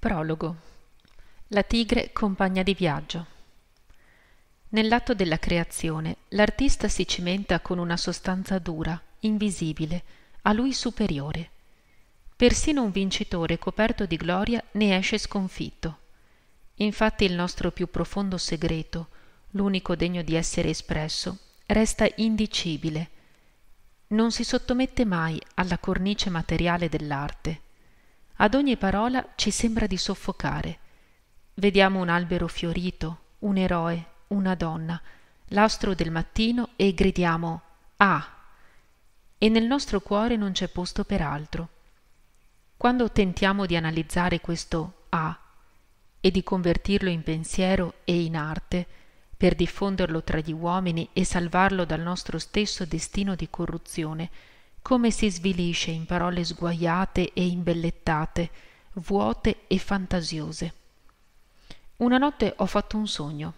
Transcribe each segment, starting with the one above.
Prologo. La tigre compagna di viaggio. Nell'atto della creazione, l'artista si cimenta con una sostanza dura, invisibile, a lui superiore. Persino un vincitore coperto di gloria ne esce sconfitto. Infatti il nostro più profondo segreto, l'unico degno di essere espresso, resta indicibile. Non si sottomette mai alla cornice materiale dell'arte. Ad ogni parola ci sembra di soffocare. Vediamo un albero fiorito, un eroe, una donna, l'astro del mattino e gridiamo Ah! E nel nostro cuore non c'è posto per altro. Quando tentiamo di analizzare questo Ah e di convertirlo in pensiero e in arte, per diffonderlo tra gli uomini e salvarlo dal nostro stesso destino di corruzione, come si svilisce in parole sguaiate e imbellettate, vuote e fantasiose. Una notte ho fatto un sogno.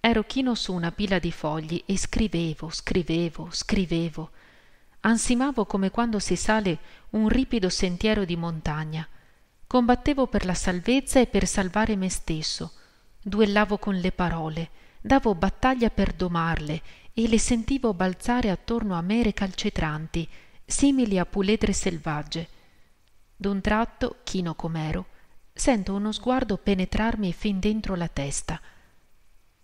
Ero chino su una pila di fogli e scrivevo, scrivevo, scrivevo. Ansimavo come quando si sale un ripido sentiero di montagna. Combattevo per la salvezza e per salvare me stesso. Duellavo con le parole davo battaglia per domarle e le sentivo balzare attorno a me recalcitranti simili a puledre selvagge d'un tratto chino com'ero sento uno sguardo penetrarmi fin dentro la testa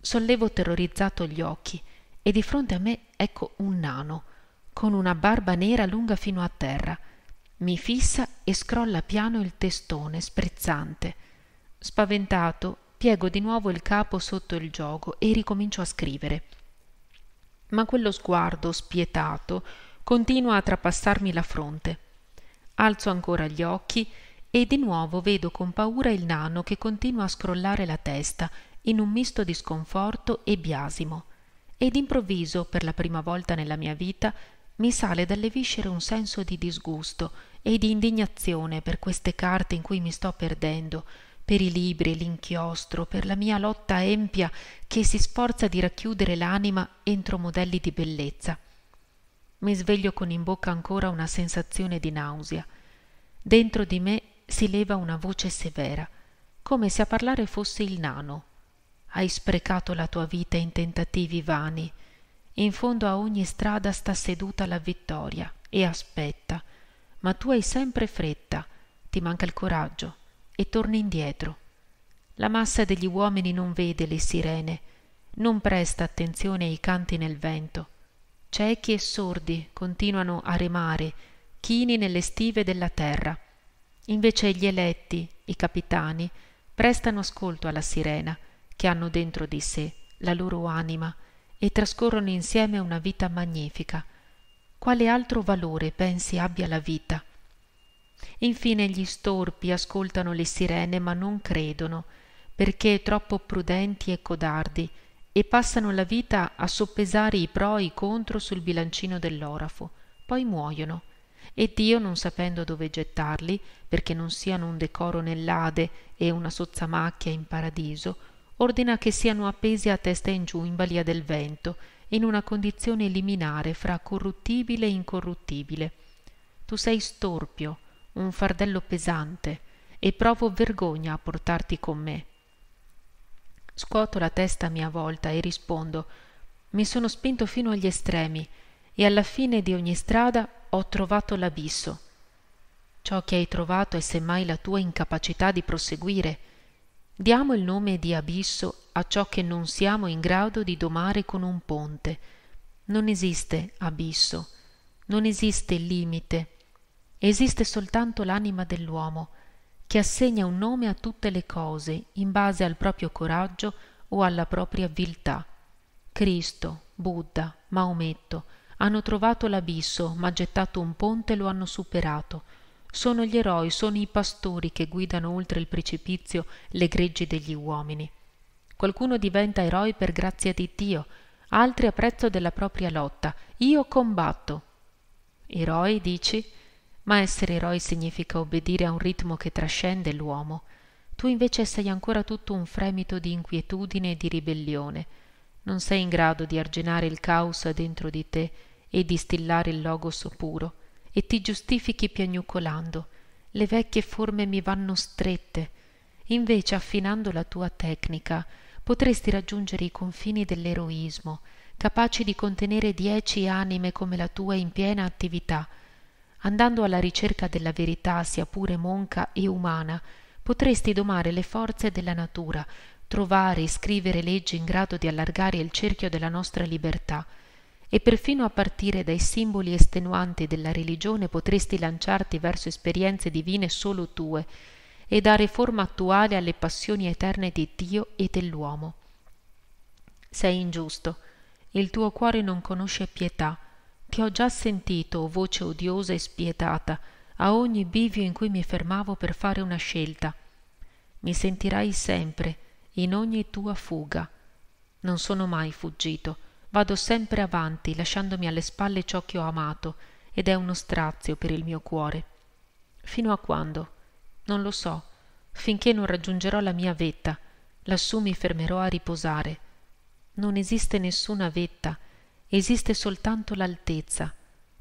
sollevo terrorizzato gli occhi e di fronte a me ecco un nano con una barba nera lunga fino a terra mi fissa e scrolla piano il testone sprezzante spaventato piego di nuovo il capo sotto il giogo e ricomincio a scrivere. Ma quello sguardo spietato continua a trapassarmi la fronte. Alzo ancora gli occhi e di nuovo vedo con paura il nano che continua a scrollare la testa in un misto di sconforto e biasimo. Ed improvviso, per la prima volta nella mia vita, mi sale dalle viscere un senso di disgusto e di indignazione per queste carte in cui mi sto perdendo, per i libri, l'inchiostro, per la mia lotta empia che si sforza di racchiudere l'anima entro modelli di bellezza. Mi sveglio con in bocca ancora una sensazione di nausea. Dentro di me si leva una voce severa, come se a parlare fosse il nano. Hai sprecato la tua vita in tentativi vani. In fondo a ogni strada sta seduta la vittoria e aspetta, ma tu hai sempre fretta, ti manca il coraggio, e torna indietro. La massa degli uomini non vede le sirene, non presta attenzione ai canti nel vento. Ciechi e sordi continuano a remare, chini nelle stive della terra. Invece gli eletti, i capitani, prestano ascolto alla sirena, che hanno dentro di sé la loro anima, e trascorrono insieme una vita magnifica. Quale altro valore pensi abbia la vita? infine gli storpi ascoltano le sirene ma non credono perché troppo prudenti e codardi e passano la vita a soppesare i pro e i contro sul bilancino dell'orafo poi muojono e dio non sapendo dove gettarli perché non siano un decoro nell'ade e una sozza macchia in paradiso ordina che siano appesi a testa in giù in balia del vento in una condizione liminare fra corruttibile e incorruttibile tu sei storpio un fardello pesante e provo vergogna a portarti con me. Scuoto la testa a mia volta e rispondo mi sono spinto fino agli estremi e alla fine di ogni strada ho trovato l'abisso. Ciò che hai trovato è semmai la tua incapacità di proseguire. Diamo il nome di abisso a ciò che non siamo in grado di domare con un ponte. Non esiste abisso, non esiste limite, Esiste soltanto l'anima dell'uomo, che assegna un nome a tutte le cose in base al proprio coraggio o alla propria viltà. Cristo, Buddha, Maometto hanno trovato l'abisso, ma gettato un ponte e lo hanno superato. Sono gli eroi, sono i pastori che guidano oltre il precipizio le greggi degli uomini. Qualcuno diventa eroe per grazia di Dio, altri a prezzo della propria lotta. Io combatto. Eroi, dici? Ma essere eroi significa obbedire a un ritmo che trascende l'uomo. Tu invece sei ancora tutto un fremito di inquietudine e di ribellione. Non sei in grado di arginare il caos dentro di te e distillare il logos puro, e ti giustifichi piagnucolando. Le vecchie forme mi vanno strette. Invece, affinando la tua tecnica, potresti raggiungere i confini dell'eroismo, capaci di contenere dieci anime come la tua in piena attività, andando alla ricerca della verità sia pure monca e umana, potresti domare le forze della natura, trovare e scrivere leggi in grado di allargare il cerchio della nostra libertà, e perfino a partire dai simboli estenuanti della religione potresti lanciarti verso esperienze divine solo tue e dare forma attuale alle passioni eterne di Dio e dell'uomo. Sei ingiusto, il tuo cuore non conosce pietà, che ho già sentito voce odiosa e spietata a ogni bivio in cui mi fermavo per fare una scelta. Mi sentirai sempre, in ogni tua fuga. Non sono mai fuggito, vado sempre avanti, lasciandomi alle spalle ciò che ho amato, ed è uno strazio per il mio cuore. Fino a quando? Non lo so, finché non raggiungerò la mia vetta, lassù mi fermerò a riposare. Non esiste nessuna vetta, esiste soltanto l'altezza,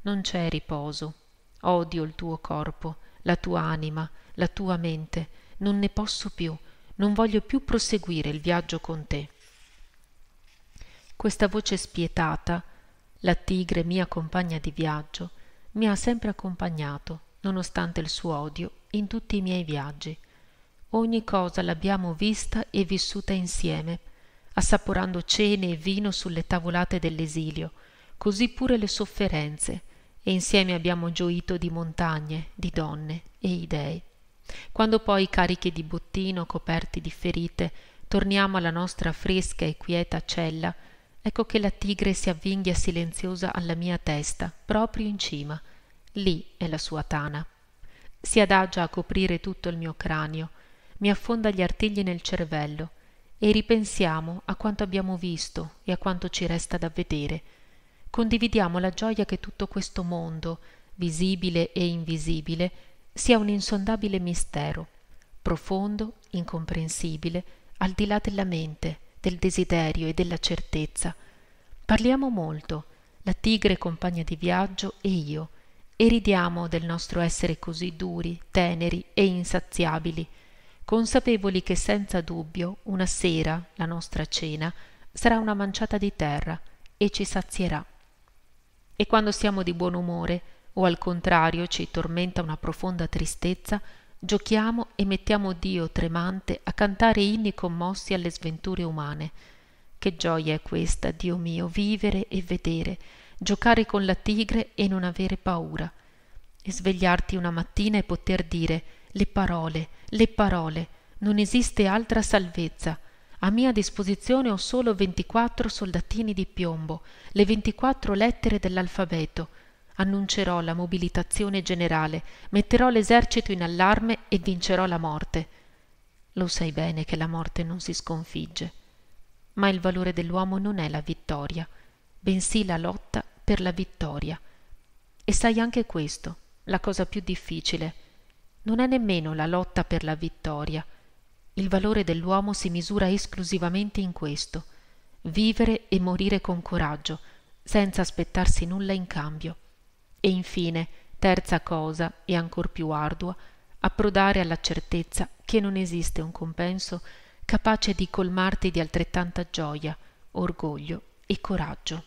non c'è riposo. Odio il tuo corpo, la tua anima, la tua mente, non ne posso più, non voglio più proseguire il viaggio con te. Questa voce spietata, la tigre mia compagna di viaggio, mi ha sempre accompagnato, nonostante il suo odio, in tutti i miei viaggi. Ogni cosa l'abbiamo vista e vissuta insieme, assaporando cene e vino sulle tavolate dell'esilio, così pure le sofferenze, e insieme abbiamo gioito di montagne, di donne e idee. Quando poi carichi di bottino, coperti di ferite, torniamo alla nostra fresca e quieta cella, ecco che la tigre si avvinghia silenziosa alla mia testa, proprio in cima. Lì è la sua tana. Si adagia a coprire tutto il mio cranio, mi affonda gli artigli nel cervello, e ripensiamo a quanto abbiamo visto e a quanto ci resta da vedere. Condividiamo la gioia che tutto questo mondo, visibile e invisibile, sia un insondabile mistero, profondo, incomprensibile, al di là della mente, del desiderio e della certezza. Parliamo molto, la tigre compagna di viaggio e io, e ridiamo del nostro essere così duri, teneri e insaziabili, consapevoli che senza dubbio una sera la nostra cena sarà una manciata di terra e ci sazierà. E quando siamo di buon umore o al contrario ci tormenta una profonda tristezza, giochiamo e mettiamo Dio tremante a cantare inni commossi alle sventure umane. Che gioia è questa, Dio mio, vivere e vedere, giocare con la tigre e non avere paura, e svegliarti una mattina e poter dire le parole, le parole. Non esiste altra salvezza. A mia disposizione ho solo ventiquattro soldatini di piombo, le ventiquattro lettere dell'alfabeto. Annuncerò la mobilitazione generale, metterò l'esercito in allarme e vincerò la morte. Lo sai bene che la morte non si sconfigge. Ma il valore dell'uomo non è la vittoria, bensì la lotta per la vittoria. E sai anche questo, la cosa più difficile non è nemmeno la lotta per la vittoria. Il valore dell'uomo si misura esclusivamente in questo vivere e morire con coraggio, senza aspettarsi nulla in cambio. E infine, terza cosa, e ancor più ardua, approdare alla certezza che non esiste un compenso capace di colmarti di altrettanta gioia, orgoglio e coraggio.